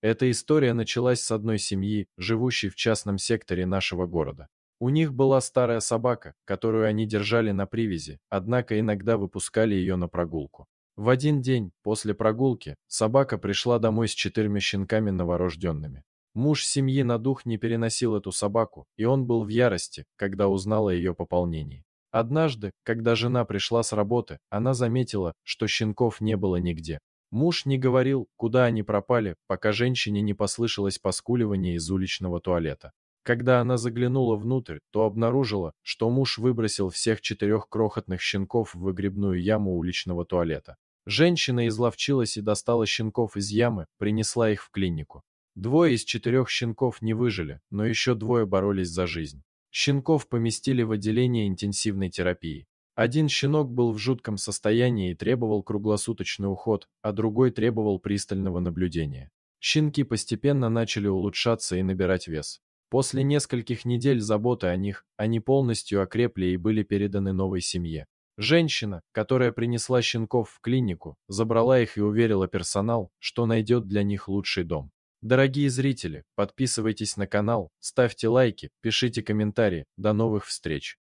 Эта история началась с одной семьи, живущей в частном секторе нашего города. У них была старая собака, которую они держали на привязи, однако иногда выпускали ее на прогулку. В один день, после прогулки, собака пришла домой с четырьмя щенками новорожденными. Муж семьи на дух не переносил эту собаку, и он был в ярости, когда узнал о ее пополнении. Однажды, когда жена пришла с работы, она заметила, что щенков не было нигде. Муж не говорил, куда они пропали, пока женщине не послышалось поскуливание из уличного туалета. Когда она заглянула внутрь, то обнаружила, что муж выбросил всех четырех крохотных щенков в выгребную яму уличного туалета. Женщина изловчилась и достала щенков из ямы, принесла их в клинику. Двое из четырех щенков не выжили, но еще двое боролись за жизнь. Щенков поместили в отделение интенсивной терапии. Один щенок был в жутком состоянии и требовал круглосуточный уход, а другой требовал пристального наблюдения. Щенки постепенно начали улучшаться и набирать вес. После нескольких недель заботы о них, они полностью окрепли и были переданы новой семье. Женщина, которая принесла щенков в клинику, забрала их и уверила персонал, что найдет для них лучший дом. Дорогие зрители, подписывайтесь на канал, ставьте лайки, пишите комментарии. До новых встреч!